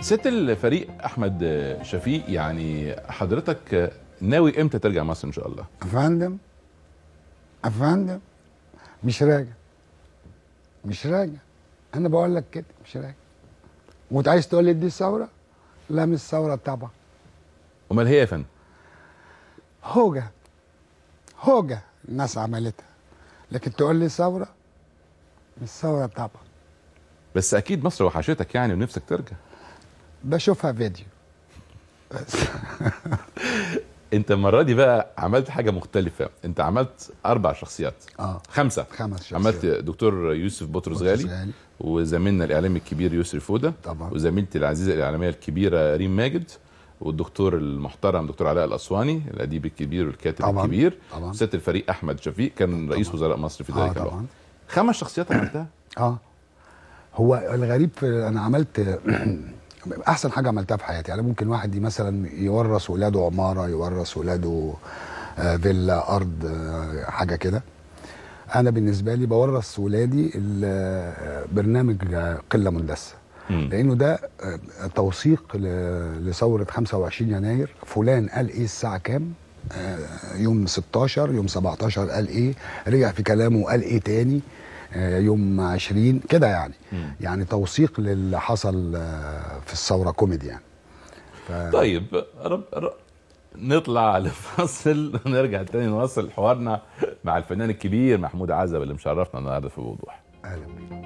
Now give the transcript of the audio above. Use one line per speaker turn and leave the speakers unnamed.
ست الفريق احمد شفيق يعني حضرتك ناوي امتى ترجع مصر ان شاء الله
افندم افندم مش راجع مش راجع انا بقول لك كده مش راجع وانت عايز تقول لي دي ثوره لا مش ثوره طبعا امال هي يا فندم هوجه هوجه الناس عملتها لكن تقول لي ثوره مش ثوره طبعا
بس اكيد مصر وحشتك يعني ونفسك ترجع
بشوفها فيديو
انت المره دي بقى عملت حاجه مختلفه انت عملت اربع شخصيات اه خمسه خمس شخصيات عملت دكتور يوسف بطرس غالي, غالي وزميلنا الاعلامي الكبير يوسف فوده طبعا وزميلتي العزيزه الاعلاميه الكبيره ريم ماجد والدكتور المحترم دكتور علاء الاسواني الاديب الكبير والكاتب طبعا. الكبير طبعا وست الفريق احمد شفيق كان طبعا. رئيس وزراء مصر في ذلك آه الوقت خمس شخصيات عملتها اه هو
الغريب انا عملت آه، احسن حاجه عملتها في حياتي يعني ممكن واحد مثلا يورث ولاده عماره يورث ولاده آه، فيلا ارض آه، حاجه كده انا بالنسبه لي بورث ولادي آه، برنامج قله مندسه لانه ده توثيق لثوره 25 يناير فلان قال ايه الساعه كام يوم 16 يوم 17 قال ايه رجع في كلامه قال ايه تاني آه، يوم 20 كده يعني يعني توثيق للي حصل آه، في الثوره كوميدي يعني ف...
طيب رب... رب... نطلع لفاصل ونرجع تاني نواصل حوارنا مع الفنان الكبير محمود عزب اللي مشرفنا النهارده في وضوح اهلا بيك